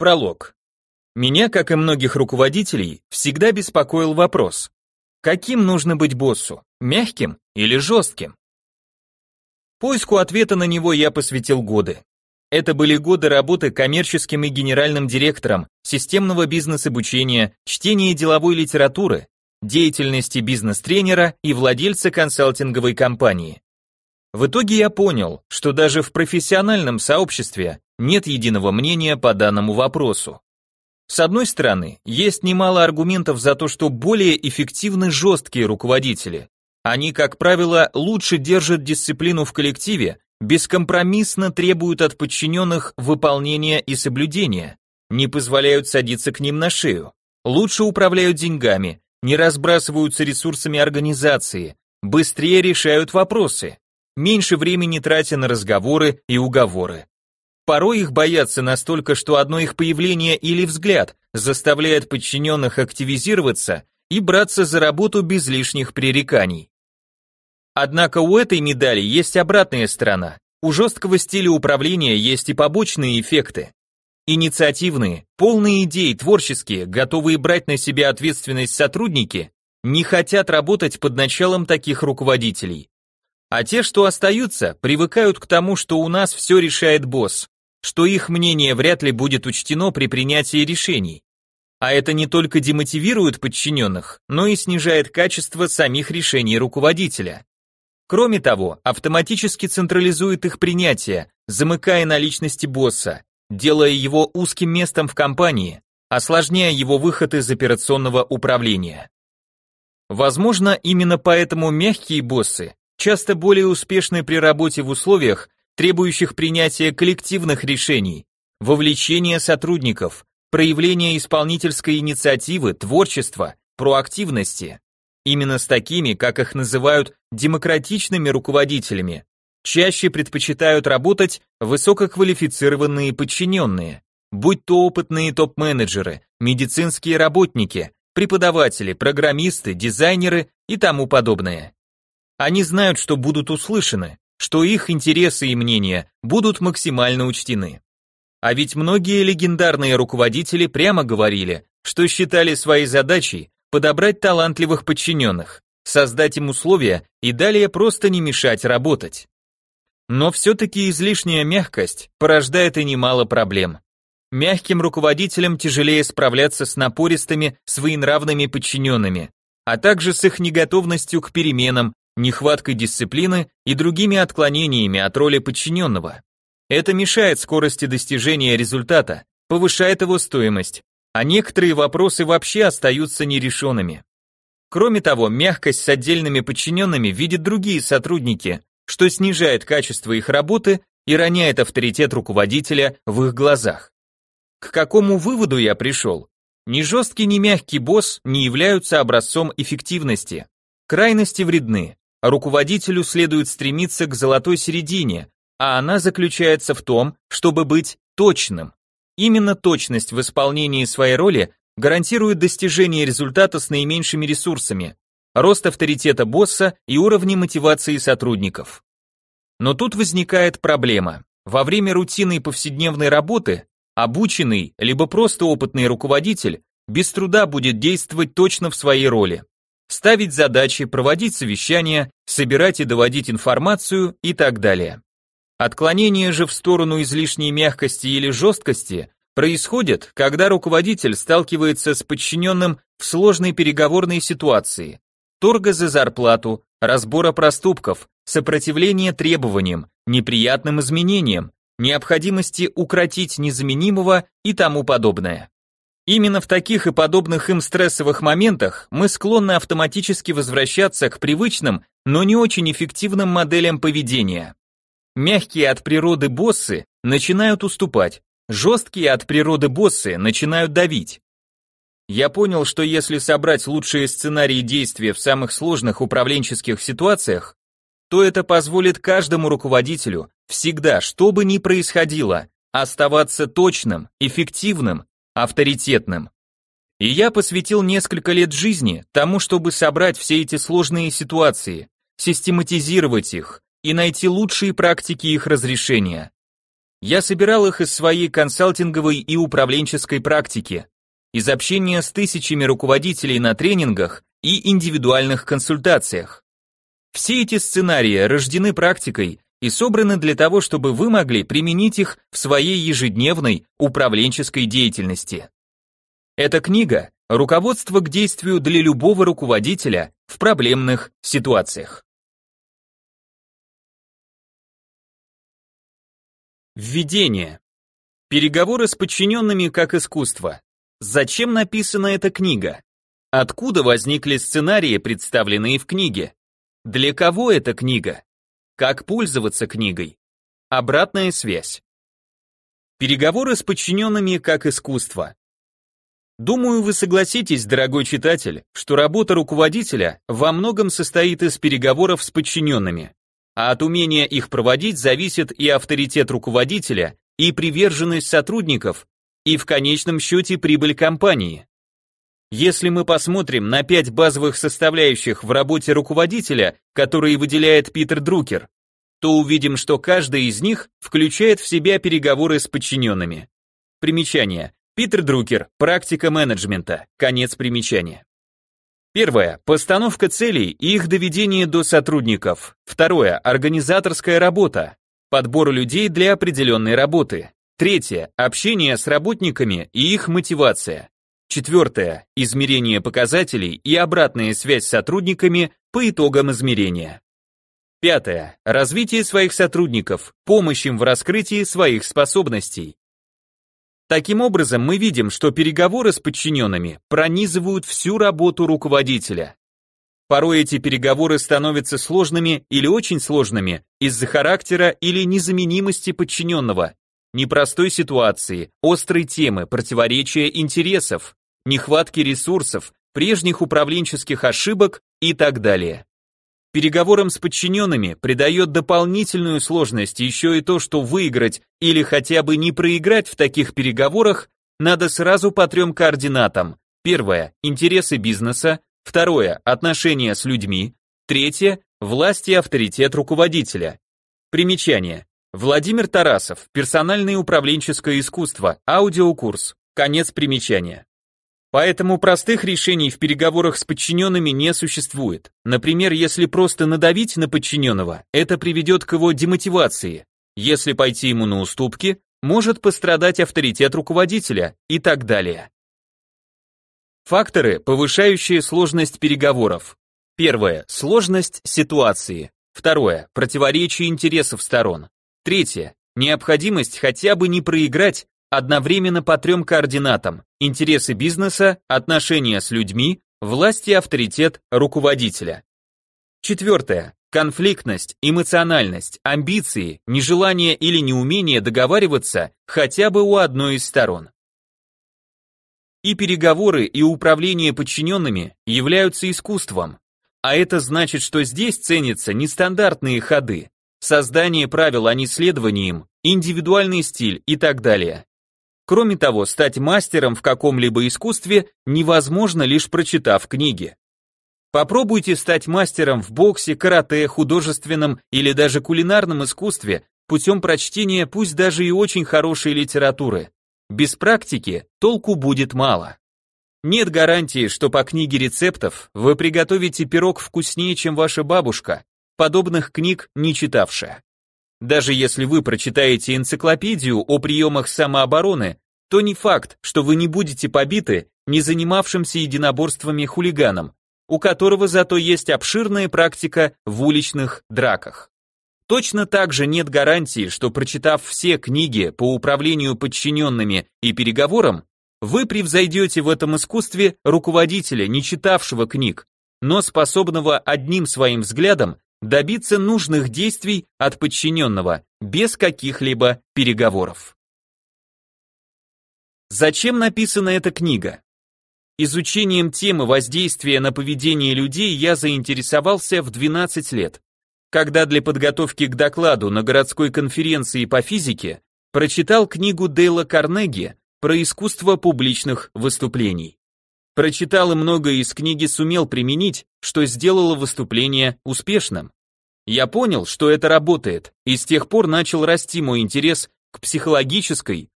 Пролог. Меня, как и многих руководителей, всегда беспокоил вопрос, каким нужно быть боссу, мягким или жестким? Поиску ответа на него я посвятил годы. Это были годы работы коммерческим и генеральным директором, системного бизнес-обучения, чтения деловой литературы, деятельности бизнес-тренера и владельца консалтинговой компании. В итоге я понял, что даже в профессиональном сообществе нет единого мнения по данному вопросу. С одной стороны, есть немало аргументов за то, что более эффективны жесткие руководители. Они, как правило, лучше держат дисциплину в коллективе, бескомпромиссно требуют от подчиненных выполнения и соблюдения, не позволяют садиться к ним на шею, лучше управляют деньгами, не разбрасываются ресурсами организации, быстрее решают вопросы меньше времени тратя на разговоры и уговоры. Порой их боятся настолько, что одно их появление или взгляд заставляет подчиненных активизироваться и браться за работу без лишних пререканий. Однако у этой медали есть обратная сторона. У жесткого стиля управления есть и побочные эффекты. Инициативные, полные идей, творческие, готовые брать на себя ответственность сотрудники не хотят работать под началом таких руководителей. А те, что остаются, привыкают к тому, что у нас все решает босс, что их мнение вряд ли будет учтено при принятии решений. А это не только демотивирует подчиненных, но и снижает качество самих решений руководителя. Кроме того, автоматически централизует их принятие, замыкая на личности босса, делая его узким местом в компании, осложняя его выход из операционного управления. Возможно, именно поэтому мягкие боссы часто более успешны при работе в условиях, требующих принятия коллективных решений, вовлечения сотрудников, проявления исполнительской инициативы, творчества, проактивности. Именно с такими, как их называют, демократичными руководителями, чаще предпочитают работать высококвалифицированные подчиненные, будь то опытные топ-менеджеры, медицинские работники, преподаватели, программисты, дизайнеры и тому подобное. Они знают, что будут услышаны, что их интересы и мнения будут максимально учтены. А ведь многие легендарные руководители прямо говорили, что считали своей задачей подобрать талантливых подчиненных, создать им условия и далее просто не мешать работать. Но все-таки излишняя мягкость порождает и немало проблем. Мягким руководителям тяжелее справляться с напористыми, своенравными подчиненными, а также с их неготовностью к переменам, нехваткой дисциплины и другими отклонениями от роли подчиненного. Это мешает скорости достижения результата, повышает его стоимость, а некоторые вопросы вообще остаются нерешенными. Кроме того, мягкость с отдельными подчиненными видят другие сотрудники, что снижает качество их работы и роняет авторитет руководителя в их глазах. К какому выводу я пришел? Ни жесткий, ни мягкий босс не являются образцом эффективности. Крайности вредны руководителю следует стремиться к золотой середине, а она заключается в том, чтобы быть точным. Именно точность в исполнении своей роли гарантирует достижение результата с наименьшими ресурсами, рост авторитета босса и уровни мотивации сотрудников. Но тут возникает проблема. Во время рутинной повседневной работы обученный либо просто опытный руководитель без труда будет действовать точно в своей роли ставить задачи, проводить совещания, собирать и доводить информацию и так далее. Отклонение же в сторону излишней мягкости или жесткости происходит, когда руководитель сталкивается с подчиненным в сложной переговорной ситуации, торга за зарплату, разбора проступков, сопротивления требованиям, неприятным изменениям, необходимости укротить незаменимого и тому подобное. Именно в таких и подобных им стрессовых моментах мы склонны автоматически возвращаться к привычным, но не очень эффективным моделям поведения. Мягкие от природы боссы начинают уступать, жесткие от природы боссы начинают давить. Я понял, что если собрать лучшие сценарии действия в самых сложных управленческих ситуациях, то это позволит каждому руководителю всегда, что бы ни происходило, оставаться точным, эффективным авторитетным. И я посвятил несколько лет жизни тому, чтобы собрать все эти сложные ситуации, систематизировать их и найти лучшие практики их разрешения. Я собирал их из своей консалтинговой и управленческой практики, из общения с тысячами руководителей на тренингах и индивидуальных консультациях. Все эти сценарии рождены практикой и собраны для того, чтобы вы могли применить их в своей ежедневной управленческой деятельности. Эта книга – руководство к действию для любого руководителя в проблемных ситуациях. Введение. Переговоры с подчиненными как искусство. Зачем написана эта книга? Откуда возникли сценарии, представленные в книге? Для кого эта книга? как пользоваться книгой. Обратная связь. Переговоры с подчиненными как искусство. Думаю, вы согласитесь, дорогой читатель, что работа руководителя во многом состоит из переговоров с подчиненными, а от умения их проводить зависит и авторитет руководителя, и приверженность сотрудников, и в конечном счете прибыль компании. Если мы посмотрим на пять базовых составляющих в работе руководителя, которые выделяет Питер Друкер, то увидим, что каждый из них включает в себя переговоры с подчиненными. Примечание. Питер Друкер. Практика менеджмента. Конец примечания. Первое. Постановка целей и их доведение до сотрудников. Второе. Организаторская работа. Подбор людей для определенной работы. Третье. Общение с работниками и их мотивация. Четвертое. Измерение показателей и обратная связь с сотрудниками по итогам измерения. Пятое. Развитие своих сотрудников, помощь им в раскрытии своих способностей. Таким образом, мы видим, что переговоры с подчиненными пронизывают всю работу руководителя. Порой эти переговоры становятся сложными или очень сложными из-за характера или незаменимости подчиненного, непростой ситуации, острой темы, противоречия интересов нехватки ресурсов, прежних управленческих ошибок и так далее. Переговорам с подчиненными придает дополнительную сложность еще и то, что выиграть или хотя бы не проиграть в таких переговорах надо сразу по трем координатам. Первое – интересы бизнеса, второе – отношения с людьми, третье – власть и авторитет руководителя. Примечание. Владимир Тарасов, персональное управленческое искусство, аудиокурс, конец примечания. Поэтому простых решений в переговорах с подчиненными не существует. Например, если просто надавить на подчиненного, это приведет к его демотивации. Если пойти ему на уступки, может пострадать авторитет руководителя и так далее. Факторы, повышающие сложность переговоров. Первое. Сложность ситуации. Второе. Противоречие интересов сторон. Третье. Необходимость хотя бы не проиграть, одновременно по трем координатам – интересы бизнеса, отношения с людьми, власть и авторитет руководителя. Четвертое. Конфликтность, эмоциональность, амбиции, нежелание или неумение договариваться хотя бы у одной из сторон. И переговоры, и управление подчиненными являются искусством. А это значит, что здесь ценятся нестандартные ходы, создание правил, а не следование им, индивидуальный стиль и так далее. Кроме того, стать мастером в каком-либо искусстве невозможно, лишь прочитав книги. Попробуйте стать мастером в боксе, карате, художественном или даже кулинарном искусстве путем прочтения пусть даже и очень хорошей литературы. Без практики толку будет мало. Нет гарантии, что по книге рецептов вы приготовите пирог вкуснее, чем ваша бабушка, подобных книг не читавшая. Даже если вы прочитаете энциклопедию о приемах самообороны, то не факт, что вы не будете побиты не занимавшимся единоборствами хулиганом, у которого зато есть обширная практика в уличных драках. Точно так же нет гарантии, что прочитав все книги по управлению подчиненными и переговорам, вы превзойдете в этом искусстве руководителя, не читавшего книг, но способного одним своим взглядом добиться нужных действий от подчиненного, без каких-либо переговоров. Зачем написана эта книга? Изучением темы воздействия на поведение людей я заинтересовался в 12 лет, когда для подготовки к докладу на городской конференции по физике прочитал книгу Дейла Карнеги про искусство публичных выступлений прочитал и многое из книги сумел применить, что сделало выступление успешным. Я понял, что это работает, и с тех пор начал расти мой интерес к психологической